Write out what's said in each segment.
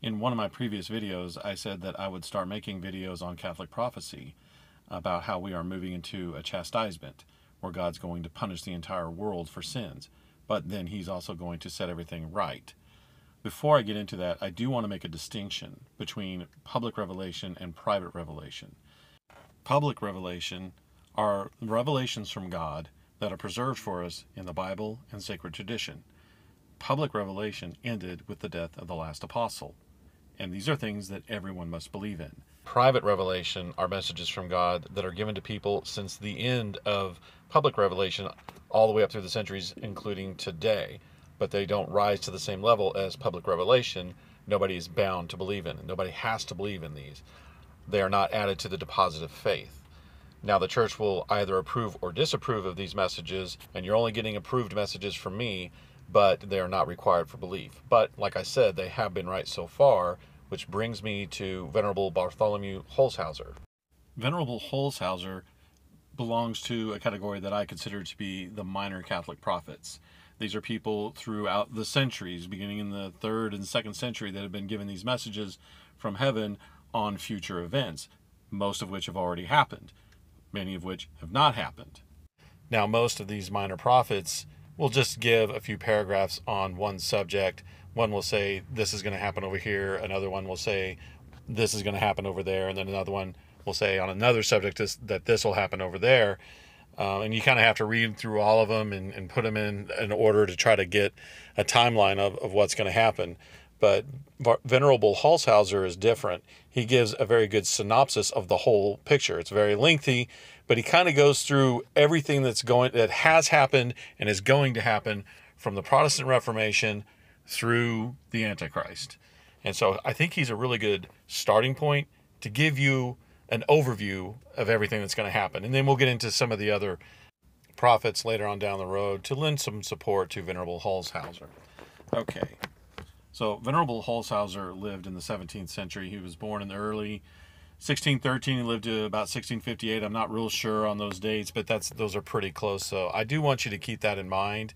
in one of my previous videos, I said that I would start making videos on Catholic prophecy about how we are moving into a chastisement where God's going to punish the entire world for sins, but then He's also going to set everything right. Before I get into that, I do want to make a distinction between public revelation and private revelation. Public revelation are revelations from God that are preserved for us in the Bible and sacred tradition. Public revelation ended with the death of the last apostle, and these are things that everyone must believe in. Private revelation are messages from God that are given to people since the end of public revelation all the way up through the centuries, including today. But they don't rise to the same level as public revelation. Nobody is bound to believe in, nobody has to believe in these. They are not added to the deposit of faith. Now, the church will either approve or disapprove of these messages, and you're only getting approved messages from me but they are not required for belief. But like I said, they have been right so far, which brings me to Venerable Bartholomew Holzhauser. Venerable Holzhauser belongs to a category that I consider to be the minor Catholic prophets. These are people throughout the centuries, beginning in the third and second century, that have been given these messages from heaven on future events, most of which have already happened, many of which have not happened. Now, most of these minor prophets we'll just give a few paragraphs on one subject. One will say, This is going to happen over here. Another one will say, This is going to happen over there. And then another one will say, On another subject, that this will happen over there. Uh, and you kind of have to read through all of them and, and put them in an order to try to get a timeline of, of what's going to happen. But Venerable Halshauser is different he gives a very good synopsis of the whole picture. It's very lengthy, but he kind of goes through everything that's going that has happened and is going to happen from the Protestant Reformation through the Antichrist. And so I think he's a really good starting point to give you an overview of everything that's going to happen. And then we'll get into some of the other prophets later on down the road to lend some support to Venerable Holzhauser. Okay, so Venerable Holzhauser lived in the 17th century. He was born in the early 1613. He lived to about 1658. I'm not real sure on those dates, but that's those are pretty close. So I do want you to keep that in mind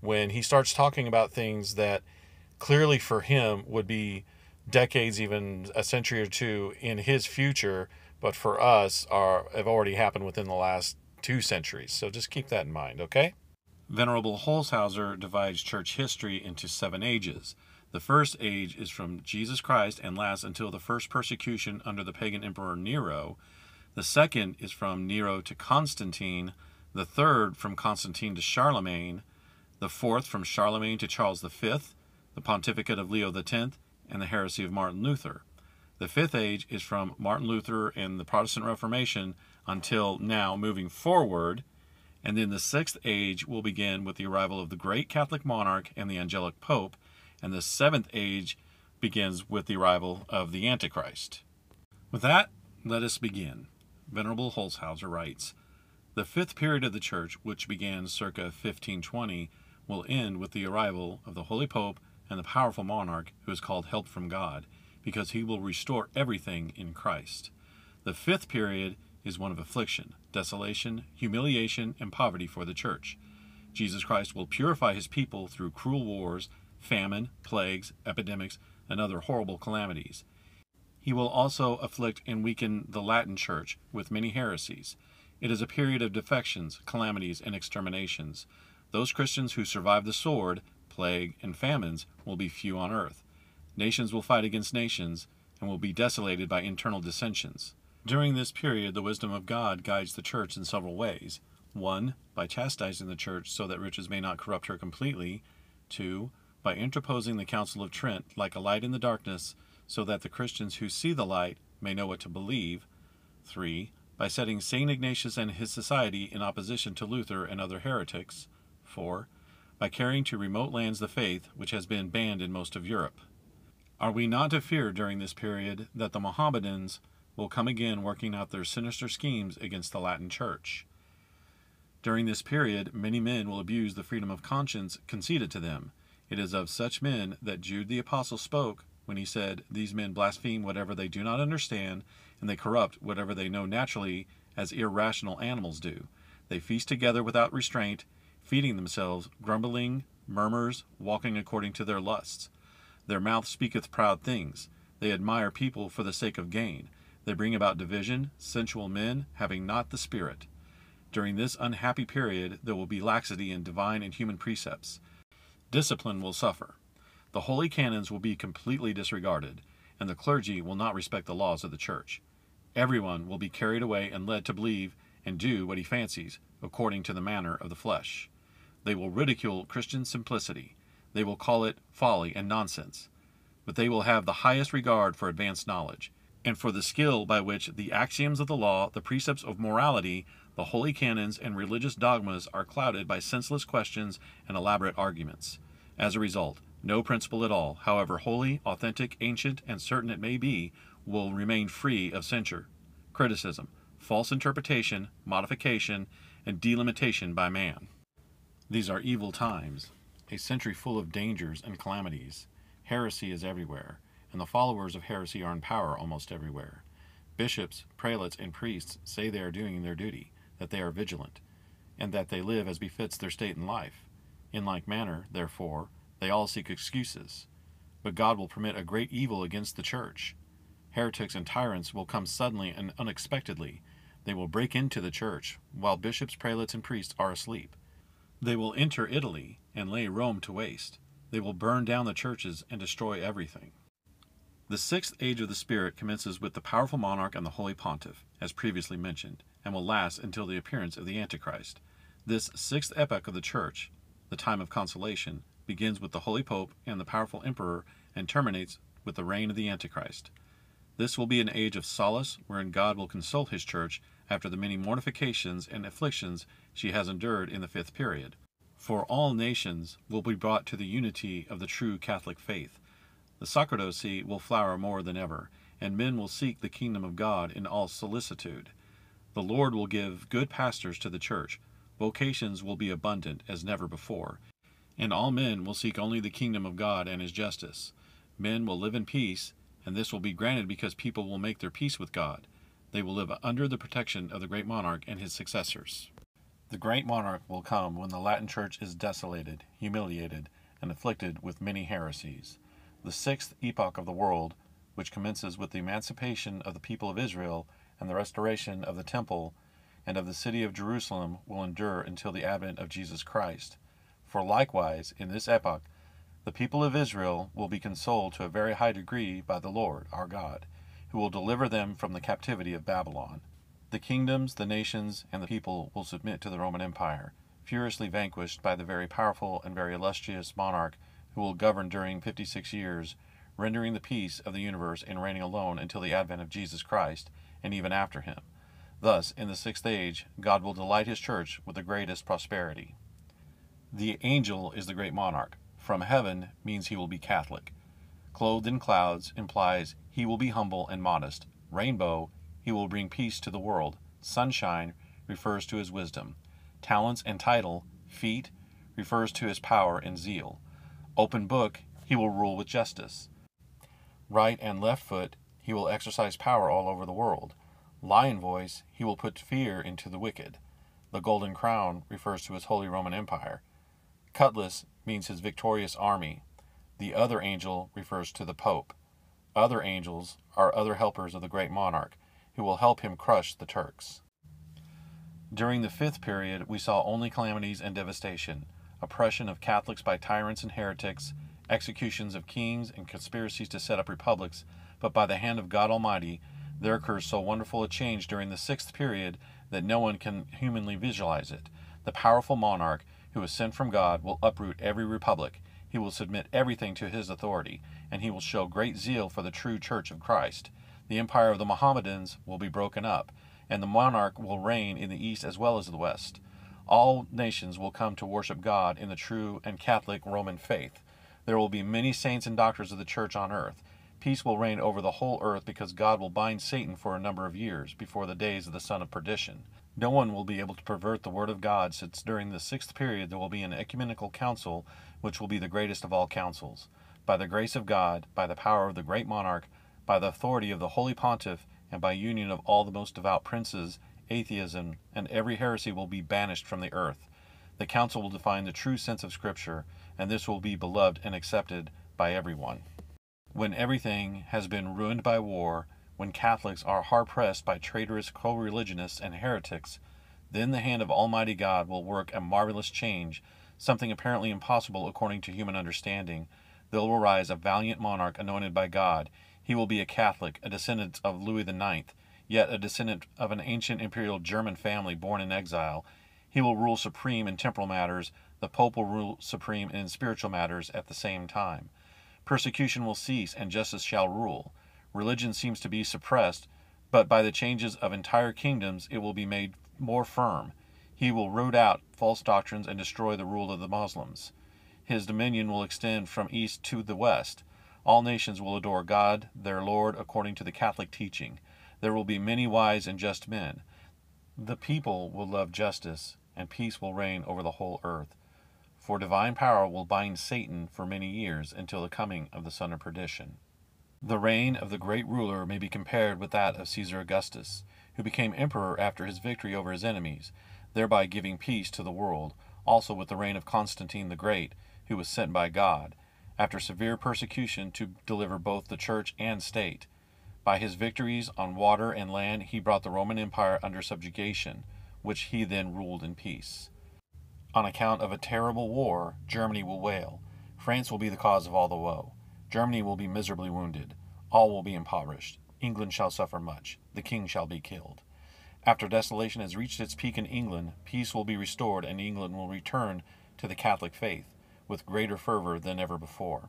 when he starts talking about things that clearly for him would be decades, even a century or two in his future, but for us are have already happened within the last two centuries. So just keep that in mind, okay? Venerable Holzhauser divides church history into seven ages. The first age is from Jesus Christ and lasts until the first persecution under the pagan emperor Nero. The second is from Nero to Constantine. The third from Constantine to Charlemagne. The fourth from Charlemagne to Charles V, the pontificate of Leo X, and the heresy of Martin Luther. The fifth age is from Martin Luther and the Protestant Reformation until now, moving forward. And then the sixth age will begin with the arrival of the great Catholic monarch and the angelic pope and the seventh age begins with the arrival of the Antichrist. With that, let us begin. Venerable Holzhauser writes The fifth period of the Church, which began circa 1520, will end with the arrival of the Holy Pope and the powerful monarch who is called Help from God, because he will restore everything in Christ. The fifth period is one of affliction, desolation, humiliation, and poverty for the Church. Jesus Christ will purify his people through cruel wars famine, plagues, epidemics, and other horrible calamities. He will also afflict and weaken the Latin Church with many heresies. It is a period of defections, calamities, and exterminations. Those Christians who survive the sword, plague, and famines will be few on earth. Nations will fight against nations and will be desolated by internal dissensions. During this period, the wisdom of God guides the church in several ways. 1. By chastising the church so that riches may not corrupt her completely. 2 by interposing the Council of Trent like a light in the darkness, so that the Christians who see the light may know what to believe. 3. By setting St. Ignatius and his society in opposition to Luther and other heretics. 4. By carrying to remote lands the faith which has been banned in most of Europe. Are we not to fear during this period that the Mohammedans will come again working out their sinister schemes against the Latin Church? During this period, many men will abuse the freedom of conscience conceded to them it is of such men that Jude the Apostle spoke when he said, These men blaspheme whatever they do not understand, and they corrupt whatever they know naturally, as irrational animals do. They feast together without restraint, feeding themselves, grumbling, murmurs, walking according to their lusts. Their mouth speaketh proud things. They admire people for the sake of gain. They bring about division, sensual men, having not the Spirit. During this unhappy period, there will be laxity in divine and human precepts discipline will suffer. The holy canons will be completely disregarded, and the clergy will not respect the laws of the church. Everyone will be carried away and led to believe and do what he fancies, according to the manner of the flesh. They will ridicule Christian simplicity. They will call it folly and nonsense. But they will have the highest regard for advanced knowledge, and for the skill by which the axioms of the law, the precepts of morality, the holy canons and religious dogmas are clouded by senseless questions and elaborate arguments. As a result, no principle at all, however holy, authentic, ancient, and certain it may be, will remain free of censure, criticism, false interpretation, modification, and delimitation by man. These are evil times, a century full of dangers and calamities. Heresy is everywhere, and the followers of heresy are in power almost everywhere. Bishops, prelates, and priests say they are doing their duty, that they are vigilant, and that they live as befits their state in life. In like manner, therefore, they all seek excuses. But God will permit a great evil against the church. Heretics and tyrants will come suddenly and unexpectedly. They will break into the church, while bishops, prelates, and priests are asleep. They will enter Italy and lay Rome to waste. They will burn down the churches and destroy everything. The sixth age of the Spirit commences with the powerful monarch and the holy pontiff, as previously mentioned, and will last until the appearance of the Antichrist. This sixth epoch of the Church, the time of consolation, begins with the holy pope and the powerful emperor and terminates with the reign of the Antichrist. This will be an age of solace wherein God will console his church after the many mortifications and afflictions she has endured in the fifth period. For all nations will be brought to the unity of the true Catholic faith, the Socrates will flower more than ever, and men will seek the kingdom of God in all solicitude. The Lord will give good pastors to the church. Vocations will be abundant as never before. And all men will seek only the kingdom of God and his justice. Men will live in peace, and this will be granted because people will make their peace with God. They will live under the protection of the great monarch and his successors. The great monarch will come when the Latin Church is desolated, humiliated, and afflicted with many heresies the sixth epoch of the world, which commences with the emancipation of the people of Israel and the restoration of the temple and of the city of Jerusalem, will endure until the advent of Jesus Christ. For likewise, in this epoch, the people of Israel will be consoled to a very high degree by the Lord our God, who will deliver them from the captivity of Babylon. The kingdoms, the nations, and the people will submit to the Roman Empire, furiously vanquished by the very powerful and very illustrious monarch who will govern during 56 years, rendering the peace of the universe and reigning alone until the advent of Jesus Christ, and even after him. Thus, in the sixth age, God will delight his church with the greatest prosperity. The angel is the great monarch. From heaven means he will be Catholic. Clothed in clouds implies he will be humble and modest. Rainbow, he will bring peace to the world. Sunshine refers to his wisdom. Talents and title, feet, refers to his power and zeal. Open book, he will rule with justice. Right and left foot, he will exercise power all over the world. Lion voice, he will put fear into the wicked. The golden crown refers to his Holy Roman Empire. Cutlass means his victorious army. The other angel refers to the Pope. Other angels are other helpers of the great monarch, who will help him crush the Turks. During the fifth period, we saw only calamities and devastation oppression of Catholics by tyrants and heretics, executions of kings, and conspiracies to set up republics, but by the hand of God Almighty, there occurs so wonderful a change during the sixth period that no one can humanly visualize it. The powerful monarch, who is sent from God, will uproot every republic. He will submit everything to his authority, and he will show great zeal for the true church of Christ. The empire of the Mohammedans will be broken up, and the monarch will reign in the east as well as the west. All nations will come to worship God in the true and Catholic Roman faith. There will be many saints and doctors of the church on earth. Peace will reign over the whole earth because God will bind Satan for a number of years before the days of the son of perdition. No one will be able to pervert the word of God since during the sixth period there will be an ecumenical council which will be the greatest of all councils. By the grace of God, by the power of the great monarch, by the authority of the holy pontiff, and by union of all the most devout princes atheism, and every heresy will be banished from the earth. The council will define the true sense of Scripture, and this will be beloved and accepted by everyone. When everything has been ruined by war, when Catholics are hard pressed by traitorous co religionists and heretics, then the hand of Almighty God will work a marvelous change, something apparently impossible according to human understanding. There will rise a valiant monarch anointed by God. He will be a Catholic, a descendant of Louis IX, Yet a descendant of an ancient imperial German family born in exile, he will rule supreme in temporal matters, the Pope will rule supreme in spiritual matters at the same time. Persecution will cease, and justice shall rule. Religion seems to be suppressed, but by the changes of entire kingdoms it will be made more firm. He will root out false doctrines and destroy the rule of the Moslems. His dominion will extend from east to the west. All nations will adore God, their Lord, according to the Catholic teaching. There will be many wise and just men. The people will love justice, and peace will reign over the whole earth. For divine power will bind Satan for many years until the coming of the Son of Perdition. The reign of the great ruler may be compared with that of Caesar Augustus, who became emperor after his victory over his enemies, thereby giving peace to the world, also with the reign of Constantine the Great, who was sent by God, after severe persecution to deliver both the church and state. By his victories on water and land, he brought the Roman Empire under subjugation, which he then ruled in peace. On account of a terrible war, Germany will wail. France will be the cause of all the woe. Germany will be miserably wounded. All will be impoverished. England shall suffer much. The king shall be killed. After desolation has reached its peak in England, peace will be restored and England will return to the Catholic faith with greater fervor than ever before.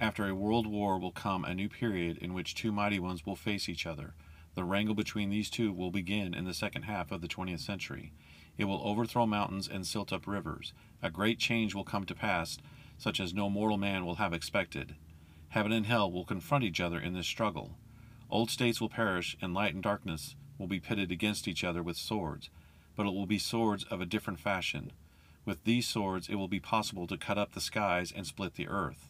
After a world war will come a new period in which two mighty ones will face each other. The wrangle between these two will begin in the second half of the 20th century. It will overthrow mountains and silt up rivers. A great change will come to pass, such as no mortal man will have expected. Heaven and hell will confront each other in this struggle. Old states will perish, and light and darkness will be pitted against each other with swords, but it will be swords of a different fashion. With these swords, it will be possible to cut up the skies and split the earth.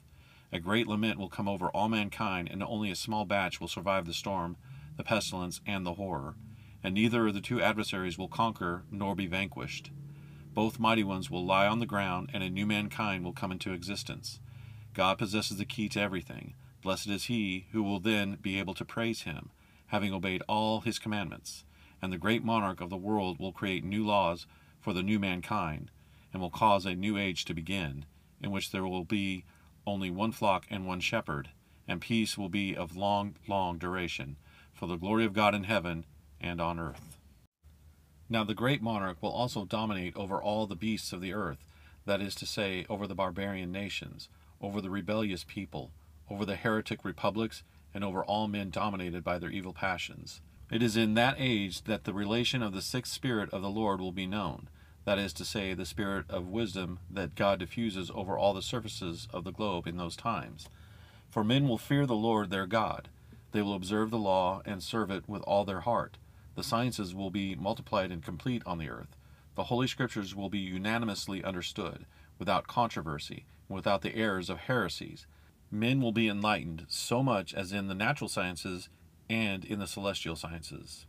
A great lament will come over all mankind, and only a small batch will survive the storm, the pestilence, and the horror. And neither of the two adversaries will conquer nor be vanquished. Both mighty ones will lie on the ground, and a new mankind will come into existence. God possesses the key to everything. Blessed is he who will then be able to praise him, having obeyed all his commandments. And the great monarch of the world will create new laws for the new mankind, and will cause a new age to begin, in which there will be only one flock and one shepherd, and peace will be of long, long duration, for the glory of God in heaven and on earth. Now the great monarch will also dominate over all the beasts of the earth, that is to say, over the barbarian nations, over the rebellious people, over the heretic republics, and over all men dominated by their evil passions. It is in that age that the relation of the sixth Spirit of the Lord will be known that is to say, the spirit of wisdom that God diffuses over all the surfaces of the globe in those times. For men will fear the Lord their God, they will observe the law and serve it with all their heart. The sciences will be multiplied and complete on the earth. The Holy Scriptures will be unanimously understood, without controversy, without the errors of heresies. Men will be enlightened so much as in the natural sciences and in the celestial sciences.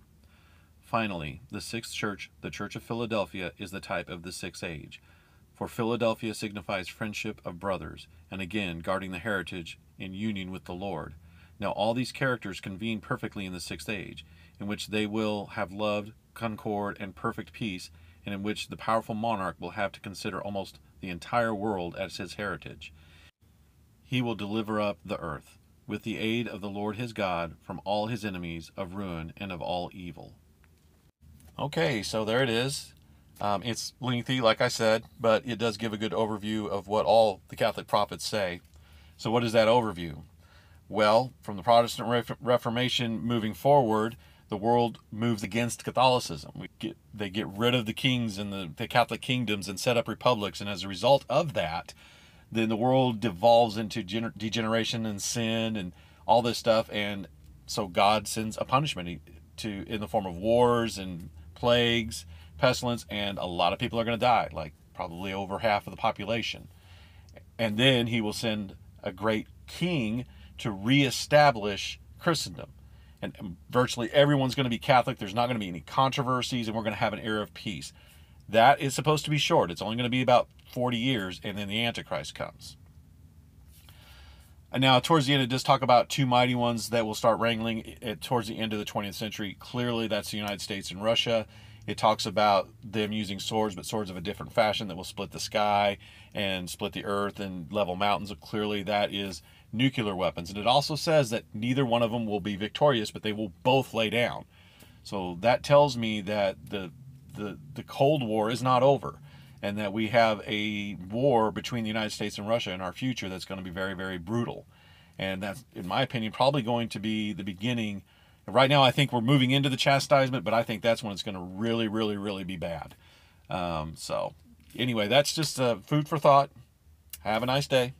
Finally, the sixth church, the Church of Philadelphia, is the type of the sixth age. For Philadelphia signifies friendship of brothers, and again, guarding the heritage in union with the Lord. Now, all these characters convene perfectly in the sixth age, in which they will have loved, concord, and perfect peace, and in which the powerful monarch will have to consider almost the entire world as his heritage. He will deliver up the earth, with the aid of the Lord his God, from all his enemies, of ruin, and of all evil. Okay, so there it is. Um, it's lengthy, like I said, but it does give a good overview of what all the Catholic prophets say. So, what is that overview? Well, from the Protestant Re Reformation moving forward, the world moves against Catholicism. Get, they get rid of the kings and the, the Catholic kingdoms and set up republics. And as a result of that, then the world devolves into degeneration and sin and all this stuff. And so God sends a punishment to in the form of wars and plagues, pestilence, and a lot of people are going to die, like probably over half of the population. And then he will send a great king to reestablish Christendom. And um, virtually everyone's going to be Catholic. There's not going to be any controversies, and we're going to have an era of peace. That is supposed to be short. It's only going to be about 40 years, and then the Antichrist comes. And now, towards the end, it does talk about two mighty ones that will start wrangling at, towards the end of the 20th century. Clearly, that's the United States and Russia. It talks about them using swords, but swords of a different fashion that will split the sky and split the earth and level mountains. Clearly, that is nuclear weapons. And it also says that neither one of them will be victorious, but they will both lay down. So that tells me that the the, the Cold War is not over and that we have a war between the United States and Russia in our future that's going to be very, very brutal. And that's, in my opinion, probably going to be the beginning. Right now, I think we're moving into the chastisement, but I think that's when it's going to really, really, really be bad. Um, so, anyway, that's just uh, food for thought. Have a nice day.